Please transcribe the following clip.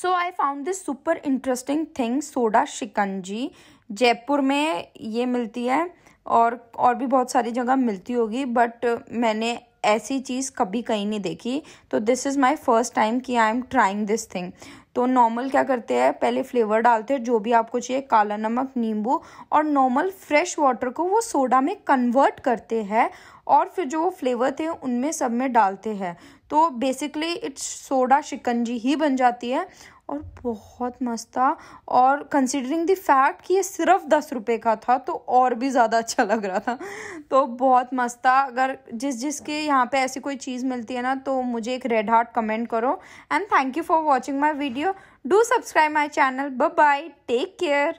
so I found this super interesting thing soda शिकंजी जयपुर में ये मिलती है और और भी बहुत सारी जगह मिलती होगी बट uh, मैंने ऐसी चीज़ कभी कहीं नहीं देखी तो this is my first time कि I am trying this thing तो नॉर्मल क्या करते हैं पहले फ्लेवर डालते हैं जो भी आपको चाहिए काला नमक नींबू और नॉर्मल फ्रेश वाटर को वो सोडा में कन्वर्ट करते हैं और फिर जो फ्लेवर थे उनमें सब में डालते हैं तो बेसिकली इट्स सोडा शिकंजी ही बन जाती है और बहुत मस्त था और कंसिडरिंग द फैक्ट कि ये सिर्फ दस रुपये का था तो और भी ज़्यादा अच्छा लग रहा था तो बहुत मस्त था अगर जिस जिस के यहाँ पे ऐसी कोई चीज़ मिलती है ना तो मुझे एक रेड हार्ट कमेंट करो and thank you for watching my video do subscribe my channel bye take care